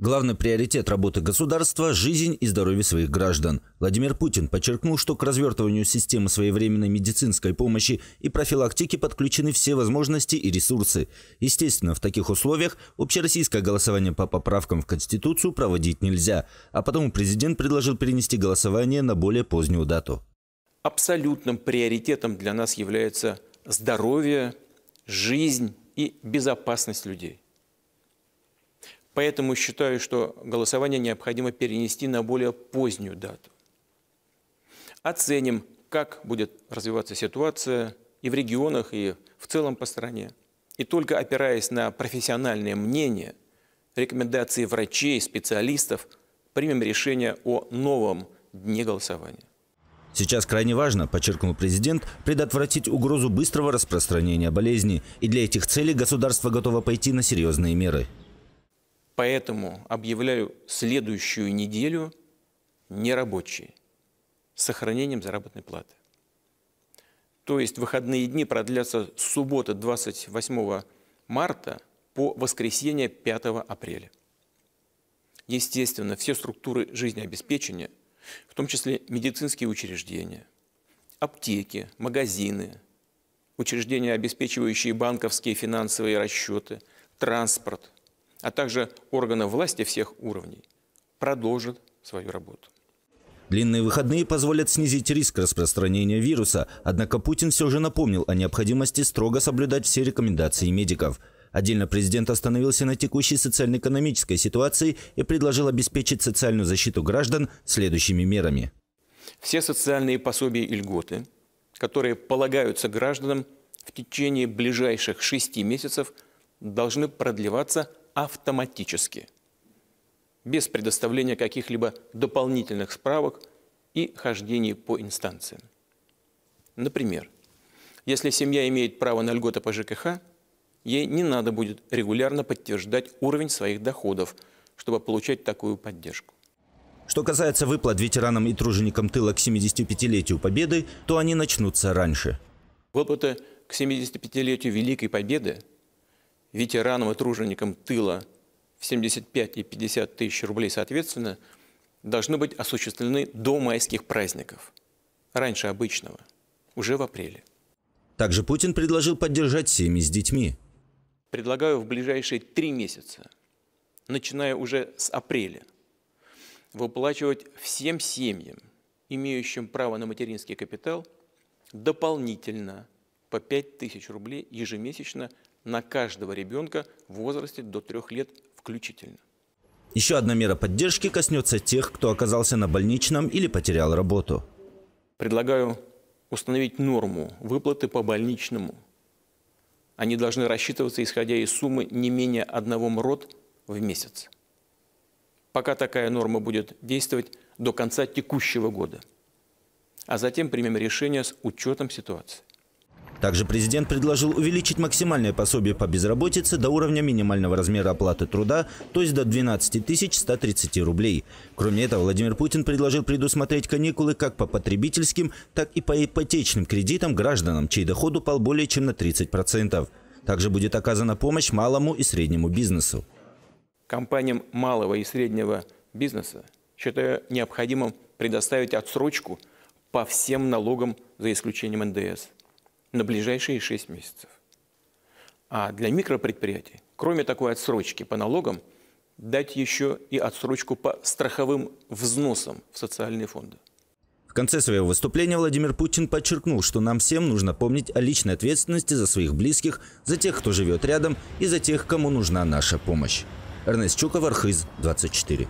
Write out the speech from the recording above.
Главный приоритет работы государства – жизнь и здоровье своих граждан. Владимир Путин подчеркнул, что к развертыванию системы своевременной медицинской помощи и профилактики подключены все возможности и ресурсы. Естественно, в таких условиях общероссийское голосование по поправкам в Конституцию проводить нельзя, а потому президент предложил перенести голосование на более позднюю дату. Абсолютным приоритетом для нас является здоровье, жизнь и безопасность людей. Поэтому считаю, что голосование необходимо перенести на более позднюю дату. Оценим, как будет развиваться ситуация и в регионах, и в целом по стране. И только опираясь на профессиональное мнение, рекомендации врачей, специалистов, примем решение о новом дне голосования. Сейчас крайне важно, подчеркнул президент, предотвратить угрозу быстрого распространения болезни. И для этих целей государство готово пойти на серьезные меры. Поэтому объявляю следующую неделю нерабочей с сохранением заработной платы. То есть выходные дни продлятся с субботы 28 марта по воскресенье 5 апреля. Естественно, все структуры жизнеобеспечения, в том числе медицинские учреждения, аптеки, магазины, учреждения, обеспечивающие банковские финансовые расчеты, транспорт, а также органов власти всех уровней, продолжит свою работу. Длинные выходные позволят снизить риск распространения вируса, однако Путин все же напомнил о необходимости строго соблюдать все рекомендации медиков. Отдельно президент остановился на текущей социально-экономической ситуации и предложил обеспечить социальную защиту граждан следующими мерами. Все социальные пособия и льготы, которые полагаются гражданам в течение ближайших шести месяцев, должны продлеваться автоматически, без предоставления каких-либо дополнительных справок и хождений по инстанциям. Например, если семья имеет право на льготы по ЖКХ, ей не надо будет регулярно подтверждать уровень своих доходов, чтобы получать такую поддержку. Что касается выплат ветеранам и труженикам тыла к 75-летию Победы, то они начнутся раньше. Выплаты к 75-летию Великой Победы ветеранам и труженикам тыла в 75 и 50 тысяч рублей соответственно, должны быть осуществлены до майских праздников, раньше обычного, уже в апреле. Также Путин предложил поддержать семьи с детьми. Предлагаю в ближайшие три месяца, начиная уже с апреля, выплачивать всем семьям, имеющим право на материнский капитал, дополнительно по 5 тысяч рублей ежемесячно на каждого ребенка в возрасте до трех лет включительно. Еще одна мера поддержки коснется тех, кто оказался на больничном или потерял работу. Предлагаю установить норму выплаты по больничному. Они должны рассчитываться, исходя из суммы не менее одного МРОД в месяц. Пока такая норма будет действовать до конца текущего года. А затем примем решение с учетом ситуации. Также президент предложил увеличить максимальное пособие по безработице до уровня минимального размера оплаты труда, то есть до 12 130 рублей. Кроме этого, Владимир Путин предложил предусмотреть каникулы как по потребительским, так и по ипотечным кредитам гражданам, чей доход упал более чем на 30%. Также будет оказана помощь малому и среднему бизнесу. Компаниям малого и среднего бизнеса считаю необходимым предоставить отсрочку по всем налогам за исключением НДС – на ближайшие 6 месяцев. А для микропредприятий, кроме такой отсрочки по налогам, дать еще и отсрочку по страховым взносам в социальные фонды. В конце своего выступления Владимир Путин подчеркнул, что нам всем нужно помнить о личной ответственности за своих близких, за тех, кто живет рядом и за тех, кому нужна наша помощь. Эрнест Чуков, Архиз, 24.